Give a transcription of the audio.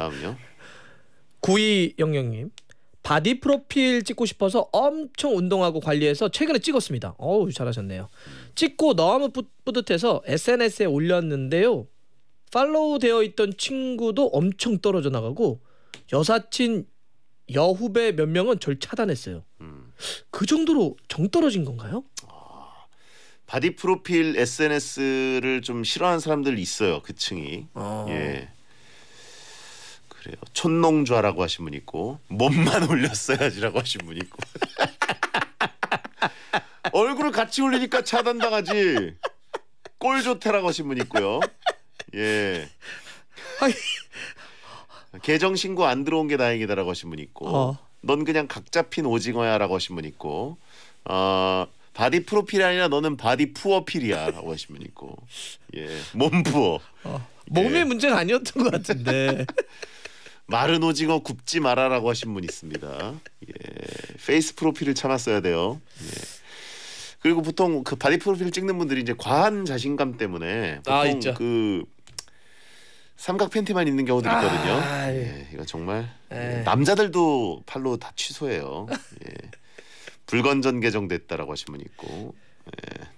다음요. 9200님. 바디 프로필 찍고 싶어서 엄청 운동하고 관리해서 최근에 찍었습니다. 어우 잘하셨네요. 찍고 너무 뿌듯해서 SNS에 올렸는데요. 팔로우 되어 있던 친구도 엄청 떨어져 나가고 여사친 여후배 몇 명은 절 차단했어요. 음. 그 정도로 정 떨어진 건가요? 아, 바디 프로필 SNS를 좀 싫어하는 사람들 있어요. 그 층이. 아. 예. 그래요. 촌농좌라고 하신 분 있고 몸만 올렸어야지라고 하신 분 있고 얼굴을 같이 올리니까 차단당하지 꼴 좋다라고 하신 분 있고요. 예. 계정 신고 안 들어온 게 다행이다라고 하신 분 있고 어. 넌 그냥 각 잡힌 오징어야라고 하신 분 있고 어, 바디 프로필이 아니라 너는 바디 푸어필이야라고 하신 분 있고 예몸 푸어 어. 몸의 예. 문제가 아니었던 것 같은데 마른 오징어 굽지 마라라고 하신 분 있습니다. 예. 페이스 프로필을 참았어야 돼요. 예. 그리고 보통 그 바디 프로필 찍는 분들이 이제 과한 자신감 때문에 아, 보통 아, 있죠. 그 삼각 팬티만 있는 경우들이 있거든요. 아, 예. 예 이거 정말 에 예. 예, 남자들도 팔로 다 취소해요. 예. 불건전 개정됐다라고 하신 분이 있고. 예.